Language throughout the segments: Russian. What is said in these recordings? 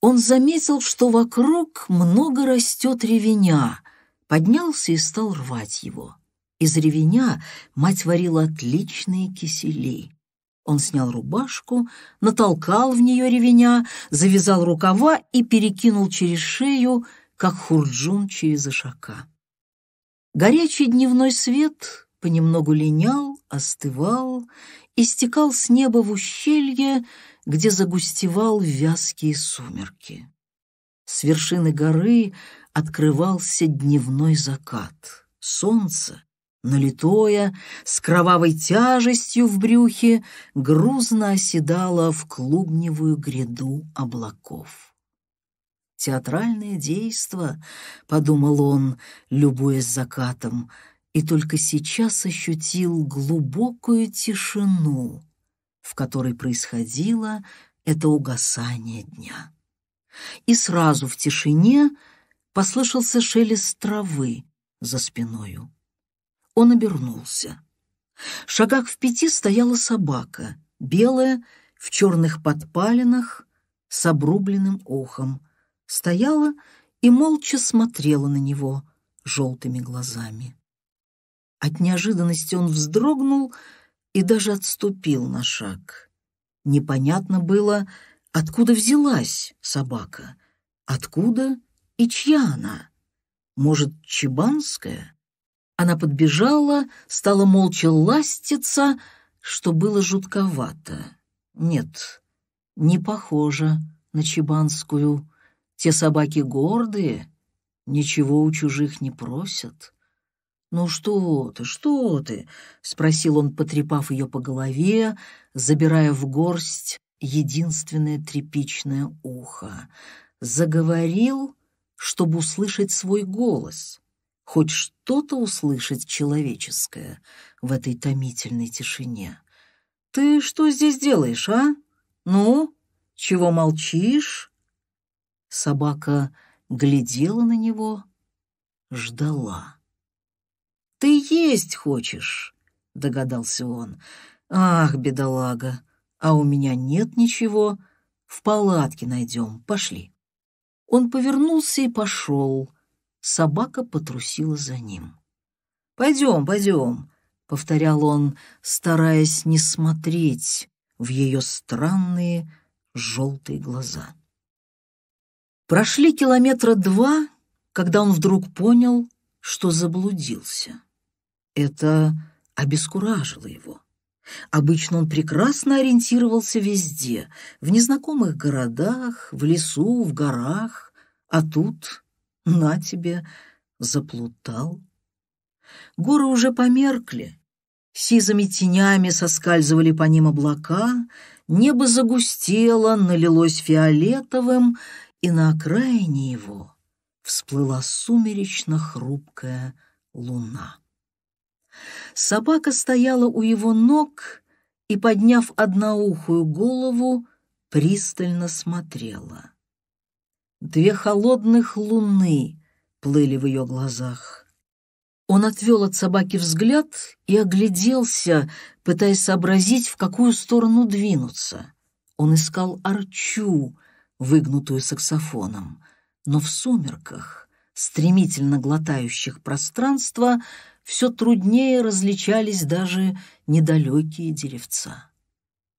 он заметил, что вокруг много растет ревеня, поднялся и стал рвать его. Из ревеня мать варила отличные кисели. Он снял рубашку, натолкал в нее ревеня, завязал рукава и перекинул через шею, как хурджун через ишака. Горячий дневной свет понемногу линял, остывал, истекал с неба в ущелье, где загустевал вязкие сумерки. С вершины горы открывался дневной закат. Солнце, налитое, с кровавой тяжестью в брюхе, грузно оседало в клубневую гряду облаков. «Театральное действо», — подумал он, любуясь закатом, и только сейчас ощутил глубокую тишину — в которой происходило это угасание дня. И сразу в тишине послышался шелест травы за спиною. Он обернулся. В шагах в пяти стояла собака, белая, в черных подпалинах, с обрубленным ухом. Стояла и молча смотрела на него желтыми глазами. От неожиданности он вздрогнул — и даже отступил на шаг. Непонятно было, откуда взялась собака, откуда и чья она. Может, чебанская? Она подбежала, стала молча ластиться, что было жутковато. Нет, не похоже на чебанскую. Те собаки гордые, ничего у чужих не просят. «Ну что ты, что ты?» — спросил он, потрепав ее по голове, забирая в горсть единственное тряпичное ухо. Заговорил, чтобы услышать свой голос, хоть что-то услышать человеческое в этой томительной тишине. «Ты что здесь делаешь, а? Ну, чего молчишь?» Собака глядела на него, ждала есть хочешь?» — догадался он. «Ах, бедолага, а у меня нет ничего. В палатке найдем, пошли». Он повернулся и пошел. Собака потрусила за ним. «Пойдем, пойдем», — повторял он, стараясь не смотреть в ее странные желтые глаза. Прошли километра два, когда он вдруг понял, что заблудился. Это обескуражило его. Обычно он прекрасно ориентировался везде, в незнакомых городах, в лесу, в горах, а тут, на тебе, заплутал. Горы уже померкли, сизыми тенями соскальзывали по ним облака, небо загустело, налилось фиолетовым, и на окраине его всплыла сумеречно-хрупкая луна. Собака стояла у его ног и, подняв одноухую голову, пристально смотрела. Две холодных луны плыли в ее глазах. Он отвел от собаки взгляд и огляделся, пытаясь сообразить, в какую сторону двинуться. Он искал арчу, выгнутую саксофоном, но в сумерках стремительно глотающих пространство, все труднее различались даже недалекие деревца.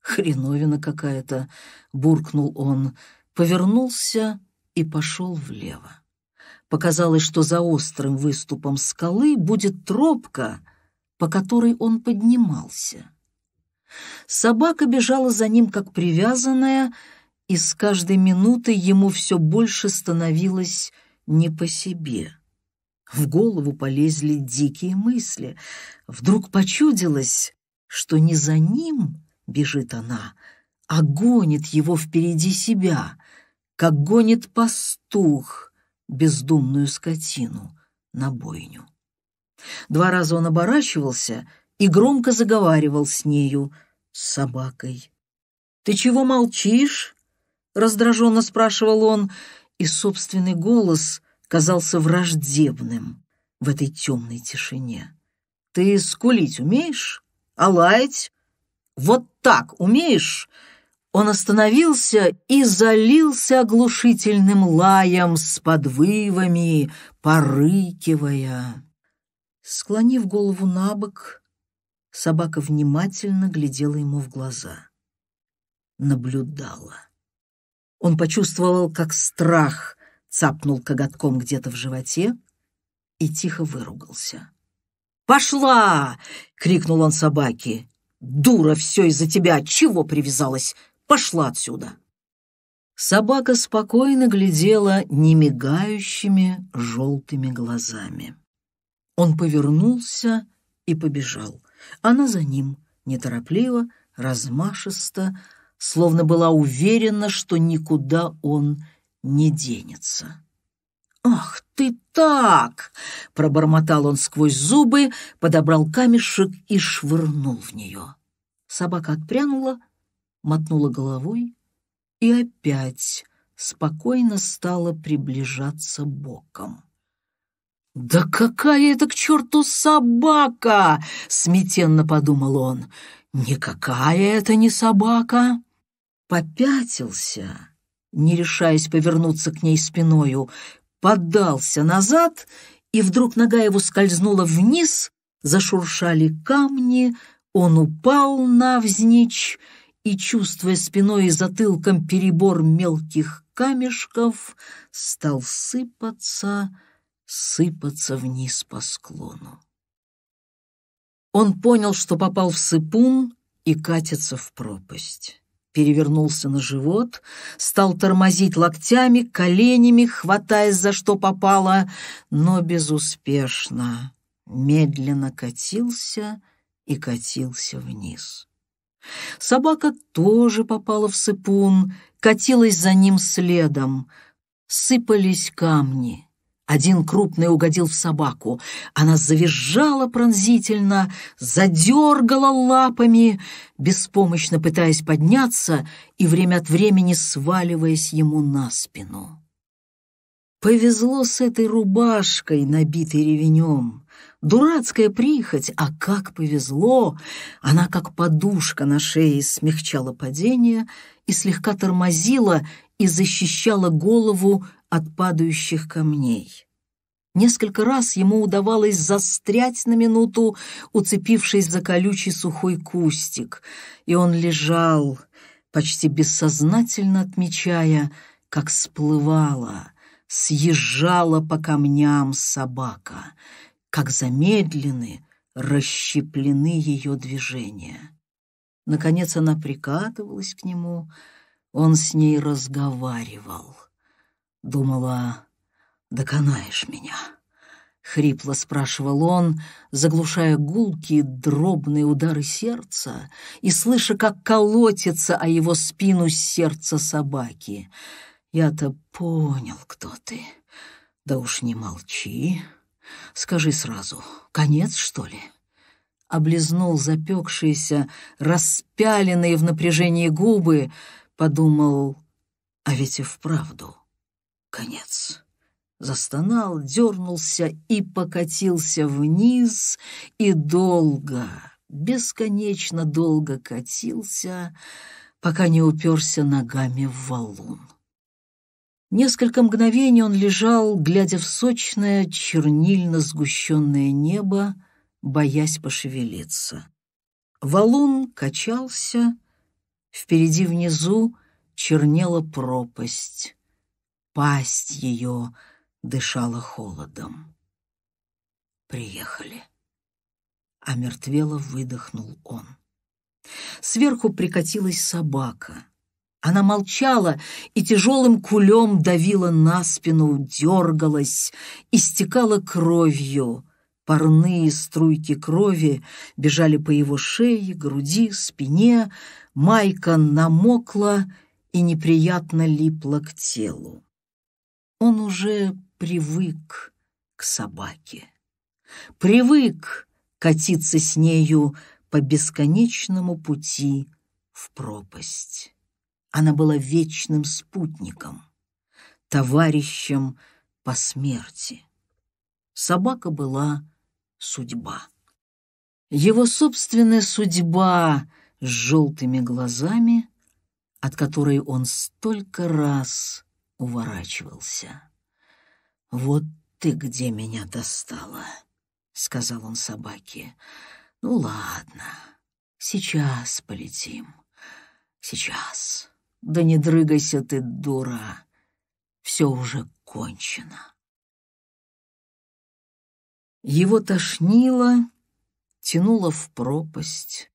«Хреновина какая-то!» — буркнул он, повернулся и пошел влево. Показалось, что за острым выступом скалы будет тропка, по которой он поднимался. Собака бежала за ним, как привязанная, и с каждой минутой ему все больше становилось не по себе. В голову полезли дикие мысли. Вдруг почудилось, что не за ним бежит она, а гонит его впереди себя, как гонит пастух бездумную скотину на бойню. Два раза он оборачивался и громко заговаривал с нею, с собакой. «Ты чего молчишь?» — раздраженно спрашивал он и собственный голос казался враждебным в этой темной тишине. «Ты скулить умеешь? А лаять? Вот так умеешь?» Он остановился и залился оглушительным лаем с подвывами, порыкивая. Склонив голову на бок, собака внимательно глядела ему в глаза. Наблюдала. Он почувствовал, как страх цапнул коготком где-то в животе и тихо выругался. «Пошла!» — крикнул он собаке. «Дура все из-за тебя! Чего привязалась? Пошла отсюда!» Собака спокойно глядела немигающими желтыми глазами. Он повернулся и побежал. Она за ним, неторопливо, размашисто, словно была уверена, что никуда он не денется. «Ах ты так!» — пробормотал он сквозь зубы, подобрал камешек и швырнул в нее. Собака отпрянула, мотнула головой и опять спокойно стала приближаться боком. «Да какая это к черту собака!» — сметенно подумал он. «Никакая это не собака!» попятился, не решаясь повернуться к ней спиною, поддался назад, и вдруг нога его скользнула вниз, зашуршали камни, он упал навзничь, и, чувствуя спиной и затылком перебор мелких камешков, стал сыпаться, сыпаться вниз по склону. Он понял, что попал в сыпун и катится в пропасть перевернулся на живот, стал тормозить локтями, коленями, хватаясь за что попало, но безуспешно. Медленно катился и катился вниз. Собака тоже попала в сыпун, катилась за ним следом. Сыпались камни — один крупный угодил в собаку. Она завизжала пронзительно, задергала лапами, беспомощно пытаясь подняться и время от времени сваливаясь ему на спину. Повезло с этой рубашкой, набитой ревенем. Дурацкая прихоть, а как повезло! Она, как подушка на шее, смягчала падение и слегка тормозила и защищала голову от падающих камней. Несколько раз ему удавалось застрять на минуту, уцепившись за колючий сухой кустик, и он лежал, почти бессознательно отмечая, как сплывала, съезжала по камням собака, как замедлены, расщеплены ее движения. Наконец она прикатывалась к нему, он с ней разговаривал. Думала, доконаешь меня. Хрипло спрашивал он, заглушая гулкие дробные удары сердца и слыша, как колотится о его спину сердце собаки. Я-то понял, кто ты. Да уж не молчи. Скажи сразу, конец, что ли?» Облизнул запекшиеся, распяленные в напряжении губы, подумал, а ведь и вправду — конец. Застонал, дернулся и покатился вниз, и долго, бесконечно долго катился, пока не уперся ногами в валун. Несколько мгновений он лежал, глядя в сочное, чернильно сгущенное небо, боясь пошевелиться. Валун качался, впереди внизу чернела пропасть. Пасть ее дышала холодом. Приехали. А мертвело выдохнул он. Сверху прикатилась собака. Она молчала и тяжелым кулем давила на спину, дергалась, истекала кровью. Парные струйки крови бежали по его шее, груди, спине. Майка намокла и неприятно липла к телу. Он уже привык к собаке, привык катиться с нею по бесконечному пути в пропасть. Она была вечным спутником, товарищем по смерти. Собака была судьба. Его собственная судьба с желтыми глазами, от которой он столько раз уворачивался. «Вот ты где меня достала», — сказал он собаке. «Ну ладно, сейчас полетим, сейчас. Да не дрыгайся ты, дура, все уже кончено». Его тошнило, тянуло в пропасть.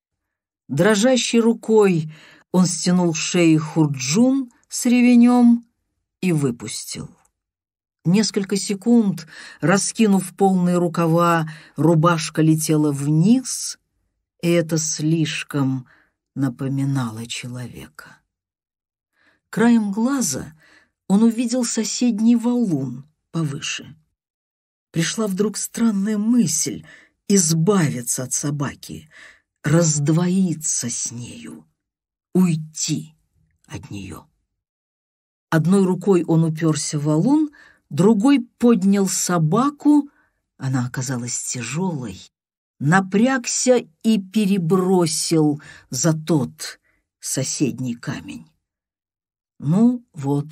Дрожащей рукой он стянул шеи Хурджун с ревенем и выпустил. Несколько секунд, раскинув полные рукава, рубашка летела вниз, и это слишком напоминало человека. Краем глаза он увидел соседний валун повыше. Пришла вдруг странная мысль — избавиться от собаки, раздвоиться с нею, уйти от нее. Одной рукой он уперся в валун, другой поднял собаку, она оказалась тяжелой, напрягся и перебросил за тот соседний камень. «Ну вот»,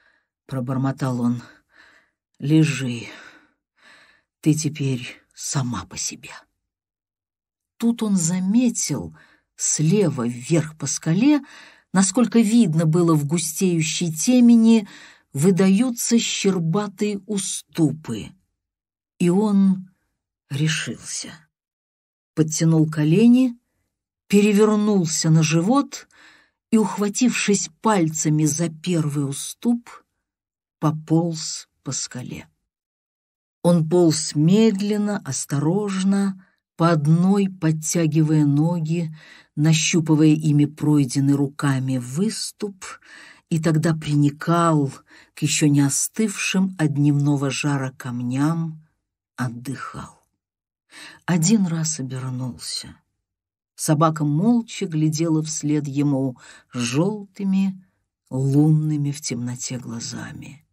— пробормотал он, — «лежи, ты теперь сама по себе». Тут он заметил слева вверх по скале насколько видно было в густеющей темени, выдаются щербатые уступы. И он решился. Подтянул колени, перевернулся на живот и, ухватившись пальцами за первый уступ, пополз по скале. Он полз медленно, осторожно, по одной подтягивая ноги, нащупывая ими пройденный руками выступ, и тогда приникал к еще не остывшим от дневного жара камням, отдыхал. Один раз обернулся. Собака молча глядела вслед ему желтыми, лунными в темноте глазами.